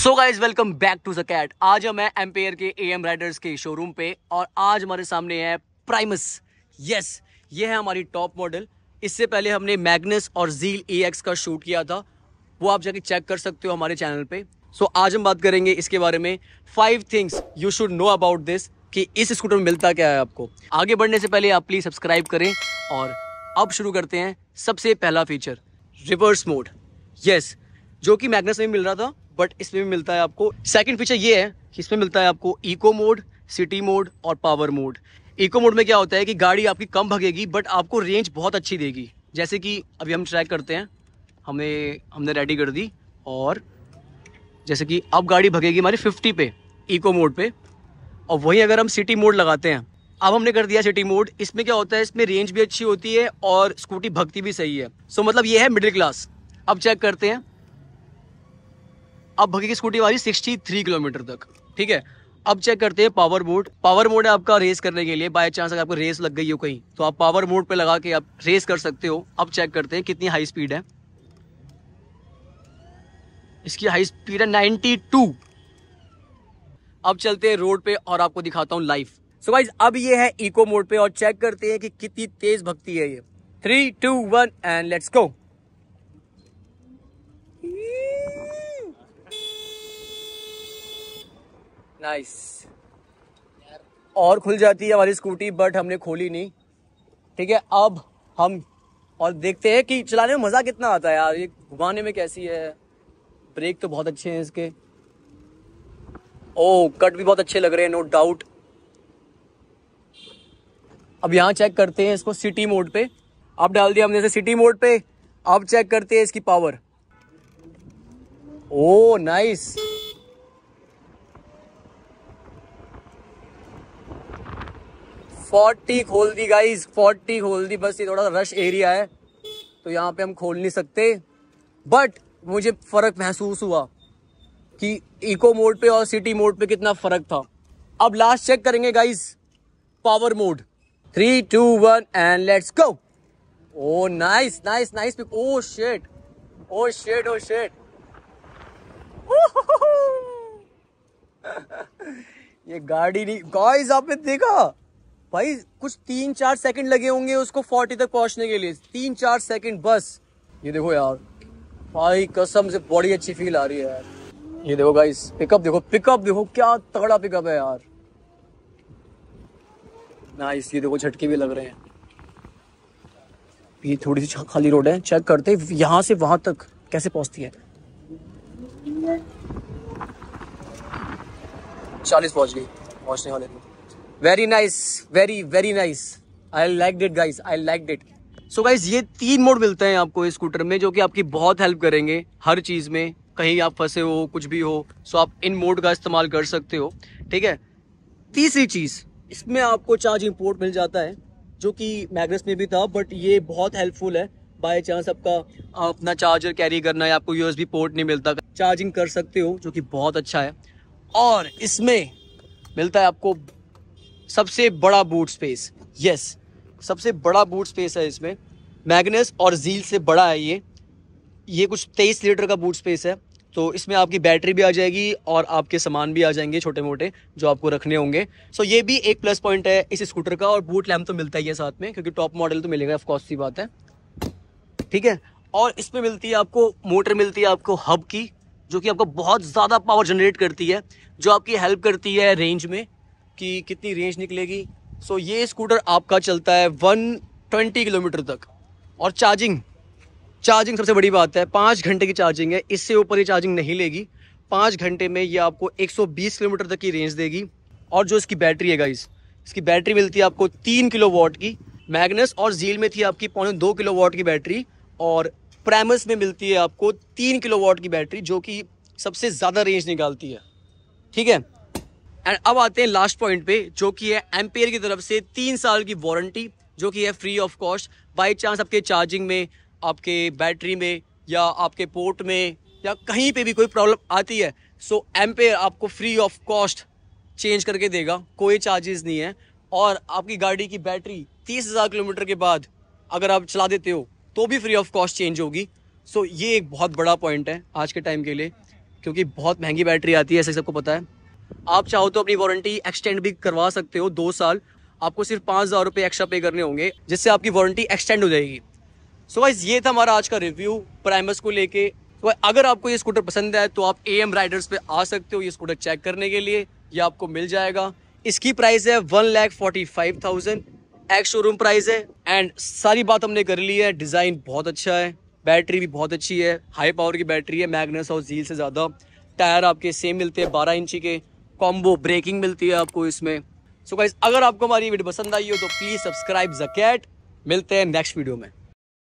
so guys welcome back to the cat आज हम हैं एम्पेयर के ए एम राइडर्स के शोरूम पे और आज हमारे सामने है प्राइमस यस ये है हमारी टॉप मॉडल इससे पहले हमने मैग्नस और जील ए एक्स का शूट किया था वो आप जाके चेक कर सकते हो हमारे चैनल पे सो so, आज हम बात करेंगे इसके बारे में five things you should know about this कि इस स्कूटर में मिलता क्या है आपको आगे बढ़ने से पहले आप प्लीज़ सब्सक्राइब करें और अब शुरू करते हैं सबसे पहला फीचर रिवर्स मोड यस जो कि मैग्नस में मिल रहा था बट इसमें भी मिलता है आपको सेकंड फीचर ये है कि इसमें मिलता है आपको इको मोड सिटी मोड और पावर मोड इको मोड में क्या होता है कि गाड़ी आपकी कम भगेगी बट आपको रेंज बहुत अच्छी देगी जैसे कि अभी हम ट्रैक करते हैं हमने हमने रेडी कर दी और जैसे कि अब गाड़ी भगेगी हमारी फिफ्टी पे इको मोड पर और वहीं अगर हम सिटी मोड लगाते हैं अब हमने कर दिया सिटी मोड इसमें क्या होता है इसमें रेंज भी अच्छी होती है और स्कूटी भगती भी सही है सो so, मतलब ये है मिडिल क्लास अब चेक करते हैं अब की स्कूटी वाली सिक्सटी थ्री किलोमीटर तक ठीक है अब चेक करते हैं पावर मोड पावर मोड है आपका रेस करने के लिए बाय चांस अगर आपको रेस लग गई हो कहीं तो आप पावर मोड पे लगा के आप रेस कर सकते हो अब चेक करते हैं कितनी हाई स्पीड है इसकी हाई स्पीड है नाइनटी टू अब चलते हैं रोड पे और आपको दिखाता हूँ लाइफ सो गाइज अब ये है इको मोड पे और चेक करते हैं कि कितनी तेज भक्ति है ये three two one and let's go nice और खुल जाती है हमारी स्कूटी बट हमने खोली नहीं ठीक है अब हम और देखते हैं कि चलाने में मज़ा कितना आता है यार ये घुमाने में कैसी है ब्रेक तो बहुत अच्छे हैं इसके ओ oh, कट भी बहुत अच्छे लग रहे हैं नो डाउट अब यहाँ चेक करते हैं इसको सिटी मोड पे अब डाल दिया हमने सिटी मोड पे अब चेक करते हैं इसकी पावर ओ नाइस फोर्टी खोल दी गाइस फोर्टी खोल दी बस ये थोड़ा सा रश एरिया है तो यहाँ पे हम खोल नहीं सकते बट मुझे फ़र्क महसूस हुआ कि इको मोड पे और सिटी मोड पे कितना फ़र्क था अब लास्ट चेक करेंगे guys power mode three two one and let's go oh nice nice nice oh shit oh shit oh shit ये गाड़ी नहीं गाइस आपने देखा भाई कुछ तीन चार सेकंड लगे होंगे उसको फोर्टी तक पहुंचने के लिए तीन चार सेकंड बस ये देखो यार भाई कसम से बड़ी अच्छी फील आ रही है यार ये देखो गाइस पिकअप देखो पिकअप देखो क्या तगड़ा पिकअप है यार ना ये देखो झटके भी लग रहे हैं ये थोड़ी सी खाली रोड है चेक करते यहाँ से वहां तक कैसे पहुंचती है चालीस पहुंच गई पहुंचने वाले को very nice very very nice I like it guys I like it so guys ये तीन मोड मिलते हैं आपको इस स्कूटर में जो कि आपकी बहुत हेल्प करेंगे हर चीज़ में कहीं आप फंसे हो कुछ भी हो सो आप इन मोड का इस्तेमाल कर सकते हो ठीक है तीसरी चीज़ इसमें आपको चार्ज इम्पोर्ट मिल जाता है जो कि मैग्रस में भी था बट ये बहुत हेल्पफुल है बाय चांस आपका अपना चार्जर कैरी करना है आपको यूएसबी पोर्ट नहीं मिलता चार्जिंग कर सकते हो जो कि बहुत अच्छा है और इसमें मिलता है आपको सबसे बड़ा बूट स्पेस यस सबसे बड़ा बूट स्पेस है इसमें मैग्नस और जील से बड़ा है ये ये कुछ तेईस लीटर का बूट स्पेस है तो इसमें आपकी बैटरी भी आ जाएगी और आपके सामान भी आ जाएंगे छोटे मोटे जो आपको रखने होंगे सो ये भी एक प्लस पॉइंट है इस स्कूटर का और बूट लैम्प तो मिलता ही है साथ में क्योंकि टॉप मॉडल तो मिलेगा ऑफकोर्स सी बात है ठीक है और इसमें मिलती है आपको मोटर मिलती है आपको हब की जो कि आपको बहुत ज़्यादा पावर जनरेट करती है जो आपकी हेल्प करती है रेंज में कि कितनी रेंज निकलेगी सो ये स्कूटर आपका चलता है 120 किलोमीटर तक और चार्जिंग चार्जिंग सबसे बड़ी बात है पाँच घंटे की चार्जिंग है इससे ऊपर ये चार्जिंग नहीं लेगी पाँच घंटे में ये आपको 120 किलोमीटर तक की रेंज देगी और जो इसकी बैटरी है गाइज इसकी बैटरी मिलती है आपको तीन किलो वॉट की मैगनस और झील में थी आपकी पौने दो किलो वॉट की बैटरी और प्रैमस में मिलती है आपको तीन किलो वॉट की बैटरी जो कि सबसे ज़्यादा रेंज निकालती है ठीक है एंड अब आते हैं लास्ट पॉइंट पे जो कि है एम्पेयर की तरफ से तीन साल की वारंटी जो कि है free of cost by chance आपके चार्जिंग में आपके बैटरी में या आपके पोर्ट में या कहीं पे भी कोई प्रॉब्लम आती है सो एम्पेयर आपको फ्री ऑफ कॉस्ट चेंज करके देगा कोई चार्जेस नहीं है और आपकी गाड़ी की बैटरी तीस हज़ार किलोमीटर के बाद अगर आप चला देते हो तो भी फ्री ऑफ कॉस्ट चेंज होगी सो so, ये एक बहुत बड़ा पॉइंट है आज के टाइम के लिए क्योंकि बहुत महंगी बैटरी आती है ऐसे सबको पता है आप चाहो तो अपनी वारंटी एक्सटेंड भी करवा सकते हो दो साल आपको सिर्फ पाँच हज़ार रुपये एक्स्ट्रा पे करने होंगे जिससे आपकी वारंटी एक्सटेंड हो जाएगी सो so गाइज ये था हमारा आज का रिव्यू प्राइमस को लेके तो अगर आपको ये स्कूटर पसंद है तो आप ए एम राइडर्स पे आ सकते हो ये स्कूटर चेक करने के लिए ये आपको मिल जाएगा इसकी प्राइस है one lakh forty five thousand ex showroom price है एंड सारी बात हमने कर ली है डिज़ाइन बहुत अच्छा है बैटरी भी बहुत अच्छी है हाई पावर की बैटरी है मैगनस और झील से ज़्यादा टायर आपके सेम मिलते हैं बारह इंची के कॉम्बो ब्रेकिंग मिलती है आपको इसमें सो so गाइज अगर आपको हमारी वीडियो पसंद आई हो तो प्लीज़ सब्सक्राइब कैट मिलते हैं नेक्स्ट वीडियो में